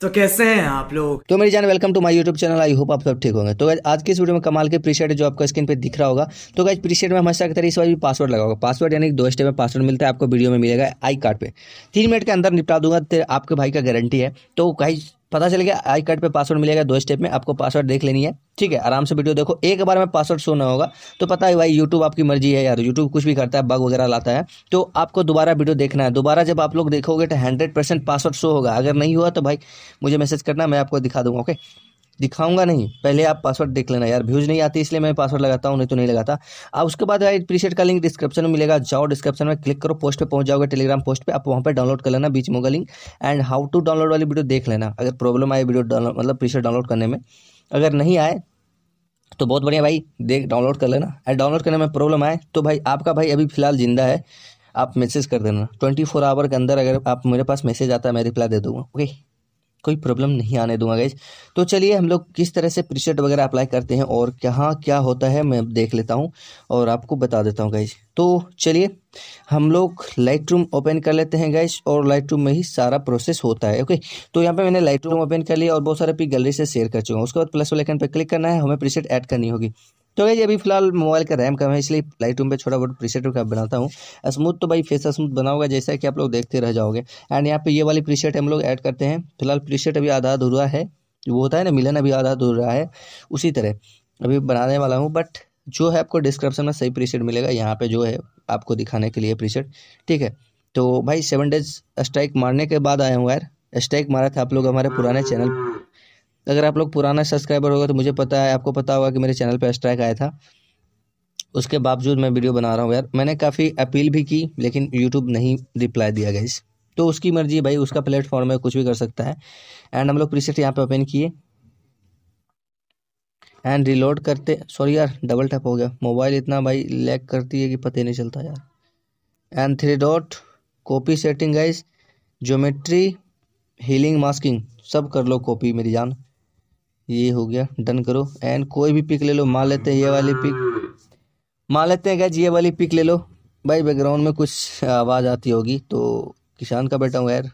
तो कैसे हैं आप लोग तो मेरी जान welcome to my YouTube channel I hope आप सब ठीक होंगे तो आज की इस वीडियो में कमाल के प्रीसेट जो आपका स्क्रीन पे दिख रहा होगा तो गाइज प्रीसेट में हमेशा की तरह इस बार भी पासवर्ड लगा होगा पासवर्ड यानी दो स्टेप में पासवर्ड मिलता है आपको वीडियो में मिलेगा आई कार्ड पे तीन मिनट के अंदर निपटा दूंगा आपके भाई का गारंटी है तो गाइज पता चल गया आई कार्ड पे पासवर्ड मिलेगा दो स्टेप में आपको पासवर्ड देख लेनी है ठीक है आराम से वीडियो देखो एक बार में पासवर्ड शो ना होगा तो पता है भाई यूट्यूब आपकी मर्जी है यार यूट्यूब कुछ भी करता है बग वगैरह लाता है तो आपको दोबारा वीडियो देखना है दोबारा जब आप लोग देखोगे तो हंड्रेड परसेंट पासवर्ड शो होगा अगर नहीं हुआ तो भाई मुझे मैसेज करना मैं आपको दिखा दूंगा ओके दिखाऊंगा नहीं पहले आप पासवर्ड देख लेना यार व्यूज़ नहीं आती इसलिए मैं पासवर्ड लगाता हूँ नहीं तो नहीं लगाता आप उसके बाद यार प्रीसेट का लिंक डिस्क्रिप्शन में मिलेगा जाओ डिस्क्रिप्शन में क्लिक करो पोस्ट पे पहुंच जाओगे टेलीग्राम पोस्ट पे आप वहाँ पर डाउनलोड कर लेना बीच मोगा link and how to download वाली वीडियो देख लेना अगर प्रॉब्लम आए वीडियो मतलब प्रीसेट डाउनलोड करने में अगर नहीं आए तो बहुत बढ़िया भाई देख डाउनलोड कर लेना एंड डाउनलोड करने में प्रॉब्लम आए तो भाई आपका भाई अभी फिलहाल जिंदा है आप मैसेज कर देना ट्वेंटी फोर आवर के अंदर अगर आप मेरे पास मैसेज आता है मैं रिप्लाई दे दूँगा ओके कोई प्रॉब्लम नहीं आने दूंगा गाइज तो चलिए हम लोग किस तरह से प्रीसेट वगैरह अप्लाई करते हैं और कहाँ क्या होता है मैं देख लेता हूँ और आपको बता देता हूँ गाइज तो चलिए हम लोग लाइट रूम ओपन कर लेते हैं गाइज और लाइट रूम में ही सारा प्रोसेस होता है ओके तो यहाँ पे मैंने लाइट रूम ओपन कर लिया और बहुत सारे अपनी गैलरी से शेयर कर चुका हूँ उसके बाद प्लस वाले आइकन पर क्लिक करना है हमें प्रीसेट ऐड करनी होगी तो भाई अभी फिलहाल मोबाइल का रैम कम है इसलिए लाइट रूम पर छोटा बहुत प्रीसेट बनाता हूँ स्मूथ तो भाई फेस स्मूथ बना होगा जैसा कि आप लोग देखते रह जाओगे एंड यहाँ पे ये वाली प्रीसेट हम लोग ऐड करते हैं फिलहाल प्रीसेट अभी आधा अधूरा है वो होता है ना मिलन अभी आधा अधूरा है उसी तरह अभी बनाने वाला हूँ बट जो है आपको डिस्क्रिप्शन में सही प्रीसेट मिलेगा यहाँ पर जो है आपको दिखाने के लिए प्रीसेट ठीक है तो भाई सेवन डेज स्ट्राइक मारने के बाद आया हूँ यार स्ट्राइक मारा था आप लोग हमारे पुराने चैनल अगर आप लोग पुराना सब्सक्राइबर होगा तो मुझे पता है आपको पता होगा कि मेरे चैनल पर स्ट्राइक आया था उसके बावजूद मैं वीडियो बना रहा हूँ यार मैंने काफ़ी अपील भी की लेकिन यूट्यूब नहीं रिप्लाई दिया गया इस तो उसकी मर्जी है भाई उसका प्लेटफॉर्म है कुछ भी कर सकता है एंड हम लोग प्रीसेट यहाँ पे ओपन किए एंड रिलोड करते सॉरी यार डबल टैप हो गया मोबाइल इतना भाई लैग करती है कि पता ही नहीं चलता यार and three dot copy setting guys geometry healing masking सब कर लो कॉपी मेरी जान ये हो गया डन करो एंड कोई भी पिक ले लो मान लेते हैं ये वाली पिक मान लेते हैं गैज ये वाली पिक ले लो भाई बैकग्राउंड में कुछ आवाज़ आती होगी तो किसान का बेटा हूँ यार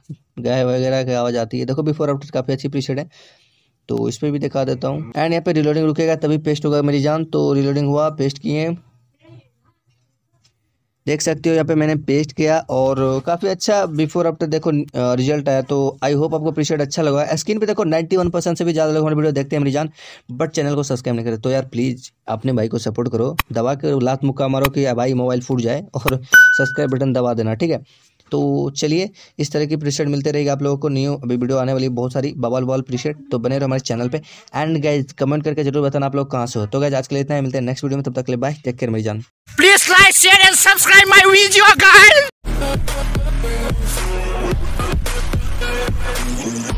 गाय वगैरह की आवाज़ आती है देखो बिफोर आफ्टर काफ़ी अच्छी प्रीशेड है तो इसमें भी दिखा देता हूँ एंड यहाँ पे रिलोडिंग रुकेगा तभी पेस्ट होगा मेरी जान तो रिलोडिंग हुआ पेस्ट किए देख सकते हो यहाँ पे मैंने पेस्ट किया और काफ़ी अच्छा बिफोर आफ्टर देखो रिजल्ट आया तो आई होप आपको अप्रिशिएट अच्छा लगा स्क्रीन पे देखो 91 परसेंट से भी ज़्यादा लोग हमारे वीडियो देखते हैं जान बट चैनल को सब्सक्राइब नहीं करते तो यार प्लीज़ अपने भाई को सपोर्ट करो दबा के लात मुक्का मारो कि भाई मोबाइल फूट जाए और सब्सक्राइब बटन दबा देना ठीक है तो चलिए इस तरह की प्रीशर्ट मिलते रहेगी आप लोगों को न्यू अभी वीडियो आने वाली बहुत सारी बबल बॉल प्रीशर्ट तो बने रहो हमारे चैनल पे एंड गाइज कमेंट करके जरूर बताना आप लोग कहाँ से हो तो गाइज आज के लिए इतना ही मिलते हैं नेक्स्ट वीडियो में तब तक ले बाय टेक केयर मेरी जान please like share and subscribe my video guys